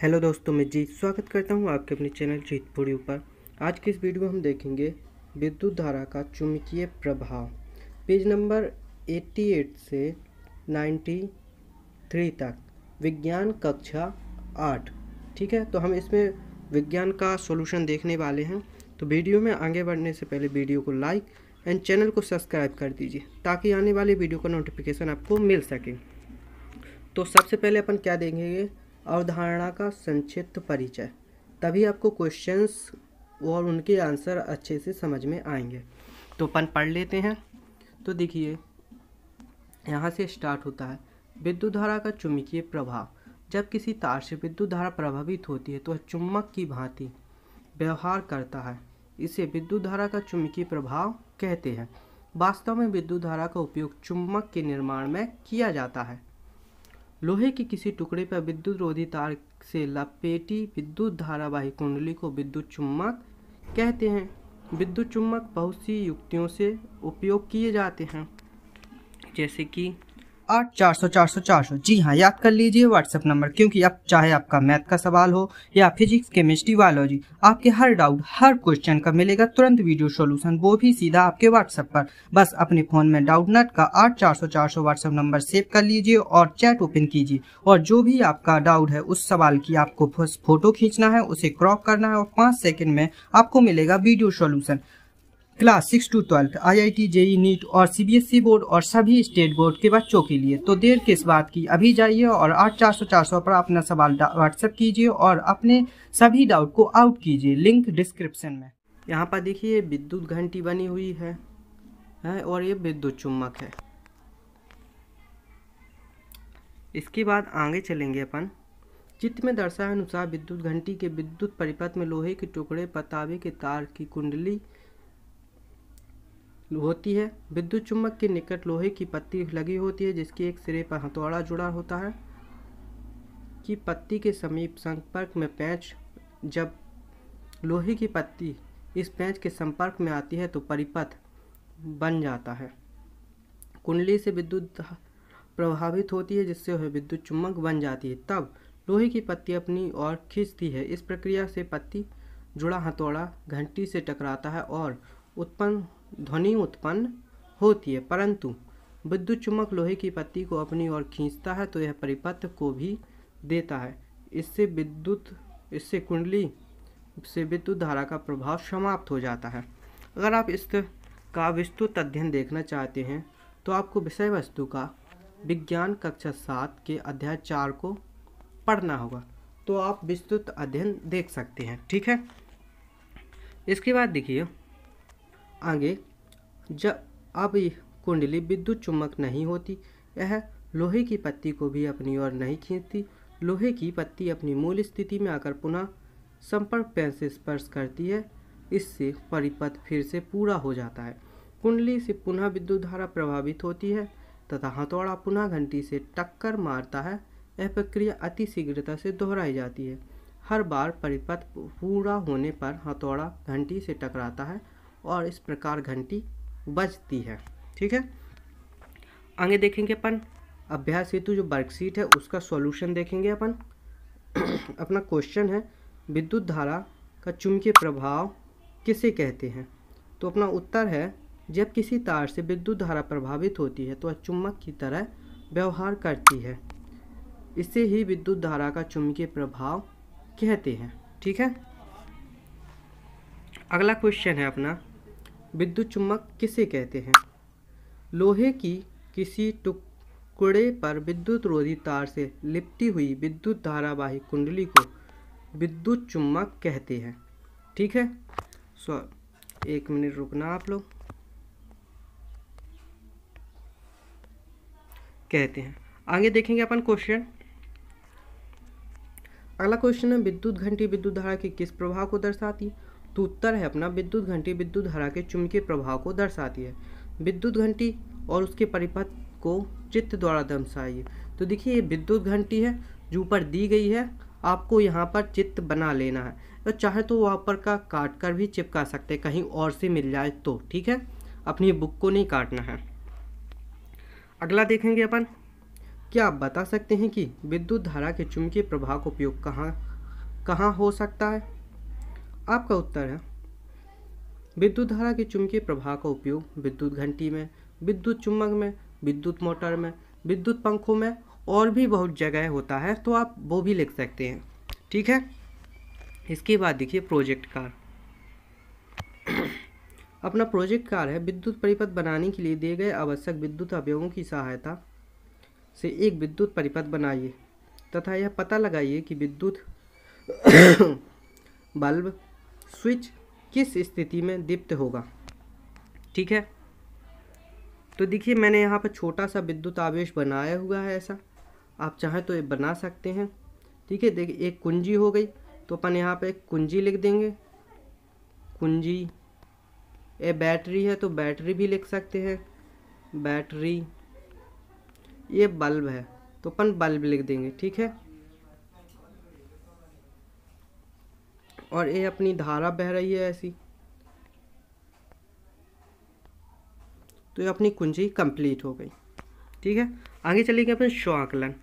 hello दोस्तों मैं जीत स्वागत करता हूं आपके अपने चैनल जीतपुरी ऊपर आज के इस वीडियो में हम देखेंगे विद्युत धारा का चुंबकीय प्रभाव पेज नंबर 88 से 93 तक विज्ञान कक्षा आठ ठीक है तो हम इसमें विज्ञान का सॉल्यूशन देखने वाले हैं तो वीडियो में आगे बढ़ने से पहले वीडियो को लाइक एंड चैनल को सब्सक्राइब कर दीजिए ताकि आने वाली वीडियो का नोटिफिकेशन आपको मिल सके तो सबसे पहले अपन क्या देखेंगे अवधारणा का संक्षिप्त परिचय तभी आपको क्वेश्चंस और उनके आंसर अच्छे से समझ में आएंगे तो अपन पढ़ लेते हैं तो देखिए यहाँ से स्टार्ट होता है विद्युत धारा का चुम्बकीय प्रभाव जब किसी तार से विद्युत धारा प्रभावित होती है तो चुम्बक की भांति व्यवहार करता है इसे विद्युत धारा का चुम्बकीय प्रभाव कहते हैं वास्तव में विद्युत धारा का उपयोग चुम्बक के निर्माण में किया जाता है लोहे के किसी टुकड़े पर विद्युत रोधी तार से लपेटी विद्युत धारावाही कुंडली को विद्युत चुम्बक कहते हैं विद्युत चुम्बक बहुत सी युक्तियों से उपयोग किए जाते हैं जैसे कि आठ चार सौ चार सौ चार सौ जी हाँ याद कर लीजिए व्हाट्सएप नंबर क्योंकि अब चाहे आपका मैथ का सवाल हो या फिजिक्स केमिस्ट्री बायोलॉजी आपके हर डाउट हर क्वेश्चन का मिलेगा तुरंत वीडियो सॉल्यूशन वो भी सीधा आपके व्हाट्सएप पर बस अपने फोन में डाउट नट का आठ चार सौ चार सौ व्हाट्सएप नंबर सेव कर लीजिए और चैट ओपन कीजिए और जो भी आपका डाउट है उस सवाल की आपको फोटो खींचना है उसे क्रॉप करना है और पाँच सेकेंड में आपको मिलेगा video solution class six to twelfth IIT JEE e, NEET और सीबीएसई e बोर्ड और सभी स्टेट बोर्ड के बच्चों के लिए तो देर किस बात की अभी जाइए और आठ चार सौ चार सौ पर अपना सवाल व्हाट्सएप कीजिए और अपने सभी डाउट को आउट कीजिए लिंक डिस्क्रिप्शन में यहाँ पर देखिए विद्युत घंटी बनी हुई है, है और ये विद्युत चुम्बक है इसके बाद आगे चलेंगे अपन चित्र में दर्शाए अनुसार विद्युत घंटी के विद्युत परिपथ में लोहे के टुकड़े पतावे के तार की कुंडली होती है विद्युत चुम्बक के निकट लोहे की पत्ती लगी होती है जिसकी एक सिरे पर हथौड़ा जुड़ा होता है कि पत्ती के समीप संपर्क में पैच जब लोहे की पत्ती इस पैच के संपर्क में आती है तो परिपथ बन जाता है कुंडली से विद्युत प्रभावित होती है जिससे वह विद्युत चुम्बक बन जाती है तब लोहे की पत्ती अपनी ओर खींचती है इस प्रक्रिया से पत्ती जुड़ा हथौड़ा घंटी से टकराता है और उत्पन्न ध्वनि उत्पन्न होती है परंतु विद्युत चुम्बक लोहे की पत्ती को अपनी ओर खींचता है तो यह परिपथ को भी देता है इससे विद्युत इससे कुंडली से विद्युत धारा का प्रभाव समाप्त हो जाता है अगर आप इस का विस्तृत अध्ययन देखना चाहते हैं तो आपको विषय वस्तु का विज्ञान कक्षा सात के अध्याय चार को पढ़ना होगा तो आप विस्तृत अध्ययन देख सकते हैं ठीक है इसके बाद देखिए आगे जब अब कुंडली विद्युत चुम्बक नहीं होती यह लोहे की पत्ती को भी अपनी ओर नहीं खींचती लोहे की पत्ती अपनी मूल स्थिति में आकर पुनः संपर्क पेन से स्पर्श करती है इससे परिपथ फिर से पूरा हो जाता है कुंडली से पुनः विद्युत धारा प्रभावित होती है तथा हथौड़ा पुनः घंटी से टक्कर मारता है यह प्रक्रिया अति शीघ्रता से दोहराई जाती है हर बार परिपथ पूरा होने पर हथौड़ा घंटी से टकराता है और इस प्रकार घंटी बजती है ठीक है आगे देखेंगे अपन अभ्यास हेतु जो वर्कशीट है उसका सॉल्यूशन देखेंगे अपन अपना क्वेश्चन है विद्युत धारा का चुंबकीय प्रभाव किसे कहते हैं तो अपना उत्तर है जब किसी तार से विद्युत धारा प्रभावित होती है तो वह चुम्बक की तरह व्यवहार करती है इसे ही विद्युत धारा का चुंबकीय प्रभाव कहते हैं ठीक है अगला क्वेश्चन है अपना विद्युत चुम्बक किसे कहते हैं लोहे की किसी टुकड़े पर विद्युत रोधी तार से लिपटी हुई विद्युत धारावाही कुंडली को विद्युत चुम्बक कहते हैं ठीक है सो एक मिनट रुकना आप लोग कहते हैं आगे देखेंगे अपन क्वेश्चन अगला क्वेश्चन है विद्युत घंटी विद्युत धारा के किस प्रभाव को दर्शाती तो उत्तर है अपना विद्युत घंटी विद्युत धारा के चुंबकीय प्रभाव को दर्शाती है विद्युत घंटी और उसके परिपथ को चित्त द्वारा दर्शाइए तो देखिए ये विद्युत घंटी है जो ऊपर दी गई है आपको यहाँ पर चित्त बना लेना है तो चाहे तो वहाँ पर का काट कर भी चिपका सकते हैं कहीं और से मिल जाए तो ठीक है अपनी बुक को नहीं काटना है अगला देखेंगे अपन क्या आप बता सकते हैं कि विद्युत धारा के चुंबकीय प्रभाव का उपयोग कहाँ कहाँ हो सकता है आपका उत्तर है विद्युत धारा के चुंबकीय प्रभाव का उपयोग विद्युत घंटी में विद्युत चुम्बक में विद्युत मोटर में विद्युत पंखों में और भी बहुत जगह होता है तो आप वो भी लिख सकते हैं ठीक है इसके बाद देखिए प्रोजेक्ट कार अपना प्रोजेक्ट कार है विद्युत परिपथ बनाने के लिए दिए गए आवश्यक विद्युत अवयवों की सहायता से एक विद्युत परिपथ बनाइए तथा यह पता लगाइए कि विद्युत बल्ब स्विच किस स्थिति में दीप्त होगा ठीक है तो देखिए मैंने यहाँ पर छोटा सा विद्युत आवेश बनाया हुआ है ऐसा आप चाहें तो ये बना सकते हैं ठीक है देखिए एक कुंजी हो गई तो अपन यहाँ पर एक कुंजी लिख देंगे कुंजी ये बैटरी है तो बैटरी भी लिख सकते हैं बैटरी ये बल्ब है तो अपन बल्ब लिख देंगे ठीक है और ये अपनी धारा बह रही है ऐसी तो ये अपनी कुंजी कंप्लीट हो गई ठीक है आगे गए अपन स्वाकलन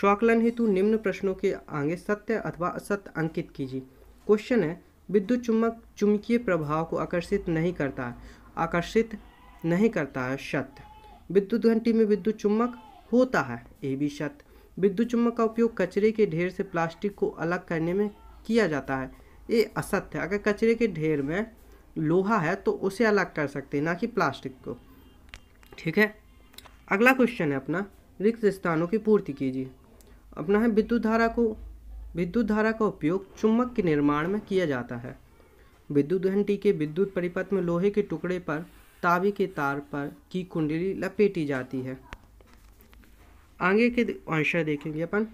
स्वाकलन हेतु निम्न प्रश्नों के आगे सत्य अथवा असत्य अंकित कीजिए क्वेश्चन है विद्युत चुम्बक चुम्बकीय प्रभाव को आकर्षित नहीं करता है आकर्षित नहीं करता है सत्य विद्युत घंटी में विद्युत चुम्बक होता है ये भी सत्य विद्युत चुम्बक का उपयोग कचरे के ढेर से प्लास्टिक को अलग करने में किया जाता है ये असत्य है अगर कचरे के ढेर में लोहा है तो उसे अलग कर सकते हैं ना कि प्लास्टिक को ठीक है अगला क्वेश्चन है अपना रिक्त स्थानों की पूर्ति कीजिए अपना है विद्युत धारा को विद्युत धारा का उपयोग चुम्बक के निर्माण में किया जाता है विद्युत घंटी के विद्युत परिपथ में लोहे के टुकड़े पर तावे के तार पर की कुंडली लपेटी जाती है आगे के आंसर देखेंगे अपन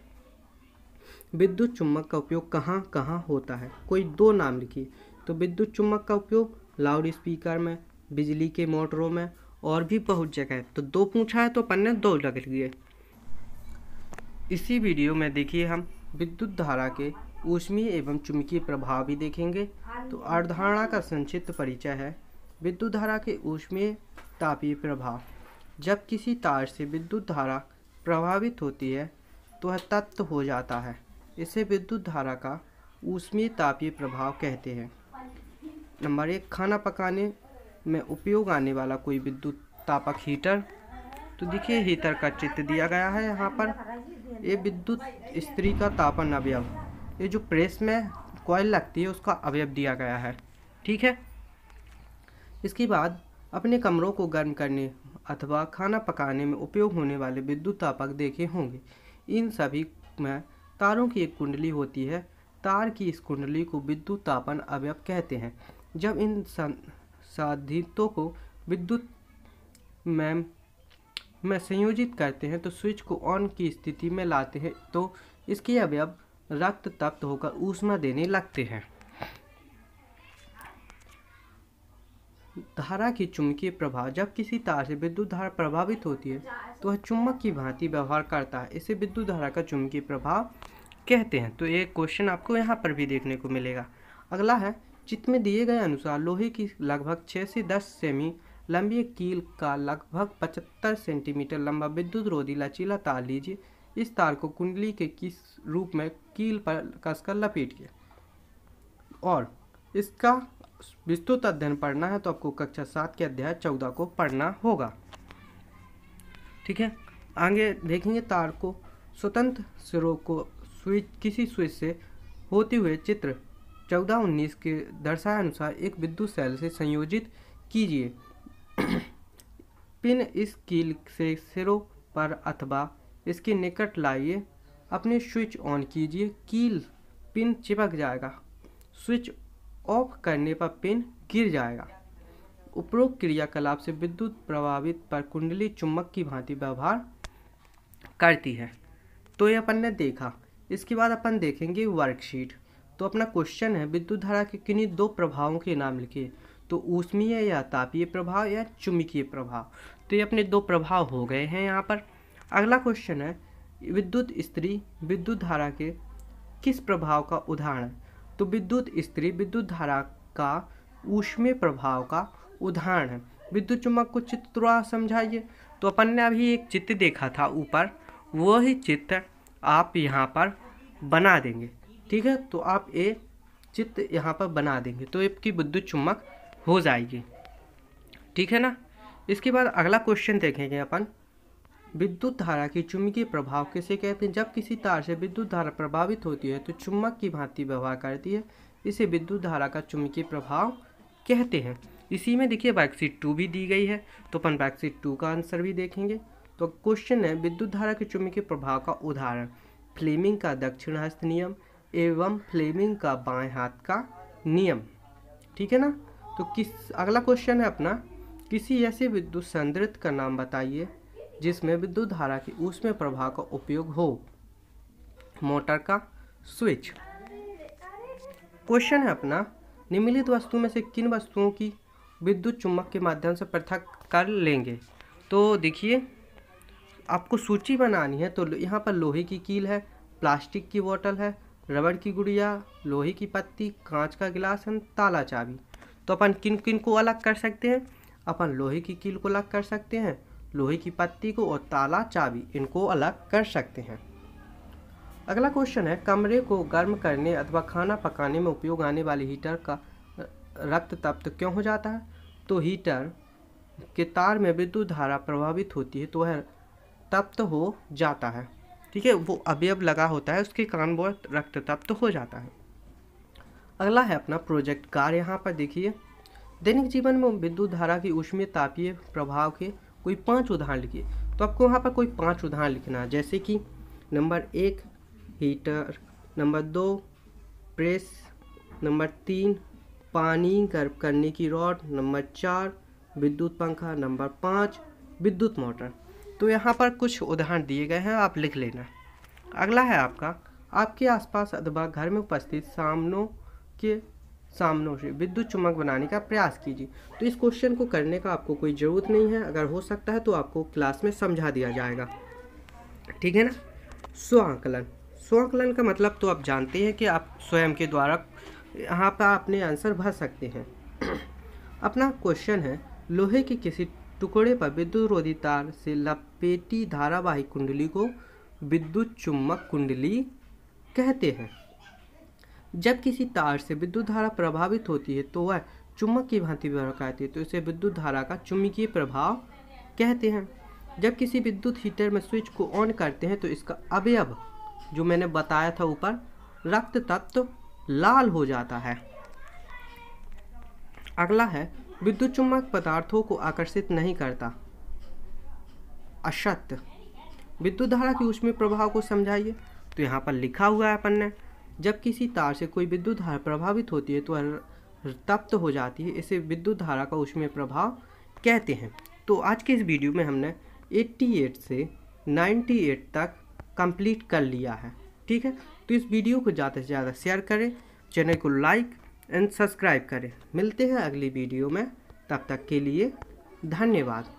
विद्युत चुम्बक का उपयोग कहाँ कहाँ होता है कोई दो नाम लिखिए तो विद्युत चुम्बक का उपयोग लाउड स्पीकर में बिजली के मोटरों में और भी बहुत जगह है तो दो पूछा है तो अपन ने दो लग लिए इसी वीडियो में देखिए हम विद्युत धारा के ऊष्मीय एवं चुम्बकीय प्रभाव भी देखेंगे तो अर्धारणा का संक्षिप्त परिचय है विद्युत धारा के ऊष्मीय तापीय प्रभाव जब किसी तार से विद्युत धारा प्रभावित होती है तो वह तत्व हो जाता है इसे विद्युत धारा का ऊष्मीय तापीय प्रभाव कहते हैं नंबर एक खाना पकाने में उपयोग आने वाला कोई विद्युत तापक हीटर तो देखिए हीटर का चित्र दिया गया है यहाँ पर ये विद्युत स्त्री का तापन अवयव ये जो प्रेस में कॉयल लगती है उसका अवयव दिया गया है ठीक है इसके बाद अपने कमरों को गर्म करने अथवा खाना पकाने में उपयोग होने वाले विद्युत तापक देखे होंगे इन सभी में तारों की एक कुंडली होती है तार की इस कुंडली को विद्युत तापन अवयव कहते हैं जब इन साधितों को विद्युत मैम में संयोजित करते हैं तो स्विच को ऑन की स्थिति में लाते हैं तो इसके अवयव रक्त तप्त होकर ऊष्मा देने लगते हैं धारा की चुंबकीय प्रभाव जब किसी तार से विद्युत धारा प्रभावित होती है तो वह चुंबक की भांति व्यवहार करता है इसे विद्युत धारा का चुंबकीय प्रभाव कहते हैं तो ये क्वेश्चन आपको यहाँ पर भी देखने को मिलेगा अगला है चित्र में दिए गए अनुसार लोहे की लगभग छः से दस सेमी लंबी कील का लगभग पचहत्तर सेंटीमीटर लंबा विद्युत रोधी लचीला तार लीजिए इस तार को कुंडली के किस रूप में कील पर कसकर लपेटिए और इसका विस्तृत अध्ययन पढ़ना है तो आपको कक्षा सात के अध्याय चौदह को पढ़ना होगा ठीक है आगे देखेंगे तार को स्वतंत्र सिरों को स्विच किसी स्विच से होते हुए चित्र चौदह उन्नीस के दर्शाए अनुसार एक विद्युत सेल से संयोजित कीजिए पिन इस कील से सिरों पर अथवा इसके निकट लाइए अपने स्विच ऑन कीजिए कील पिन चिपक जाएगा स्विच ऑफ करने पर पेन गिर जाएगा उपरोक्त क्रियाकलाप से विद्युत प्रभावित पर कुंडली चुम्बक की भांति व्यवहार करती है तो ये अपन ने देखा इसके बाद अपन देखेंगे वर्कशीट तो अपना क्वेश्चन है विद्युत धारा के किन्हीं दो प्रभावों के नाम लिखिए तो ऊष्मीय या तापीय प्रभाव या चुम्बकीय प्रभाव तो ये अपने दो प्रभाव हो गए हैं यहाँ पर अगला क्वेश्चन है विद्युत स्त्री विद्युत धारा के किस प्रभाव का उदाहरण तो विद्युत स्त्री विद्युत धारा का ऊष्मीय प्रभाव का उदाहरण है विद्युत चुम्बक को चित्र थोड़ा समझाइए तो अपन ने अभी एक चित्र देखा था ऊपर वही चित्र आप यहाँ पर बना देंगे ठीक है तो आप ये चित्र यहाँ पर बना देंगे तो आपकी विद्युत चुम्बक हो जाएगी ठीक है ना इसके बाद अगला क्वेश्चन देखेंगे अपन विद्युत धारा के चुंबकीय प्रभाव किसे कहते हैं जब किसी तार से विद्युत धारा प्रभावित होती है तो चुम्बक की भांति व्यवहार करती है इसे विद्युत धारा का चुंबकीय प्रभाव कहते हैं इसी में देखिए बैकसीट टू भी दी गई है तो अपन बैकसीट टू का आंसर भी देखेंगे तो क्वेश्चन है विद्युत धारा के चुंबकीय प्रभाव का उदाहरण फ्लेमिंग का दक्षिण हस्त नियम एवं फ्लेमिंग का बाएं हाथ का नियम ठीक है ना तो किस अगला क्वेश्चन है अपना किसी ऐसे विद्युत संदृत का नाम बताइए जिसमें विद्युत धारा की उसमें प्रभाव का उपयोग हो मोटर का स्विच क्वेश्चन है अपना निम्नलिखित वस्तु में से किन वस्तुओं की विद्युत चुम्बक के माध्यम से पृथक कर लेंगे तो देखिए आपको सूची बनानी है तो यहाँ पर लोहे की कील है प्लास्टिक की बोतल है रबड़ की गुड़िया लोहे की पत्ती कांच का गिलास एंड ताला चाबी तो अपन किन किन को अलग कर सकते हैं अपन लोहे की कील को अलग कर सकते हैं लोहे की पत्ती को और ताला चाबी इनको अलग कर सकते हैं अगला क्वेश्चन है कमरे को गर्म करने अथवा खाना पकाने में उपयोग आने वाले हीटर का रक्त तप्त क्यों हो जाता है तो हीटर के तार में विद्युत धारा प्रभावित होती है तो वह तप्त हो जाता है ठीक है वो अभी अब लगा होता है उसके कारण वह रक्त तप्त हो जाता है अगला है अपना प्रोजेक्ट कार यहाँ पर देखिए दैनिक जीवन में विद्युत धारा की उष्मीय तापीय प्रभाव के कोई पांच उदाहरण लिखिए तो आपको वहाँ पर कोई पांच उदाहरण लिखना है जैसे कि नंबर एक हीटर नंबर दो प्रेस नंबर तीन पानी गर्म करने की रॉड नंबर चार विद्युत पंखा नंबर पाँच विद्युत मोटर तो यहाँ पर कुछ उदाहरण दिए गए हैं आप लिख लेना अगला है आपका आपके आसपास अथवा घर में उपस्थित सामनों के सामनों से विद्युत चुम्बक बनाने का प्रयास कीजिए तो इस क्वेश्चन को करने का आपको कोई ज़रूरत नहीं है अगर हो सकता है तो आपको क्लास में समझा दिया जाएगा ठीक है ना स्व आकलन का मतलब तो आप जानते हैं कि आप स्वयं के द्वारा यहाँ पर अपने आंसर भर सकते हैं अपना क्वेश्चन है लोहे के किसी टुकड़े पर विद्युत रोधी तार से लपेटी धारावाहिक कुंडली को विद्युत चुम्बक कुंडली कहते हैं जब किसी तार से विद्युत धारा प्रभावित होती है तो वह चुम्बक की भांति करती है तो इसे विद्युत धारा का चुम्बकीय प्रभाव कहते हैं जब किसी विद्युत हीटर में स्विच को ऑन करते हैं तो इसका अवयव जो मैंने बताया था ऊपर रक्त तत्व लाल हो जाता है अगला है विद्युत चुम्बक पदार्थों को आकर्षित नहीं करता असत्य विद्युत धारा के उसमें प्रभाव को समझाइए तो यहाँ पर लिखा हुआ है अपन ने जब किसी तार से कोई विद्युत धारा प्रभावित होती है तो तप्त हो जाती है इसे विद्युत धारा का उसमें प्रभाव कहते हैं तो आज के इस वीडियो में हमने 88 से 98 तक कंप्लीट कर लिया है ठीक है तो इस वीडियो को ज़्यादा से ज़्यादा शेयर करें चैनल को लाइक एंड सब्सक्राइब करें मिलते हैं अगली वीडियो में तब तक के लिए धन्यवाद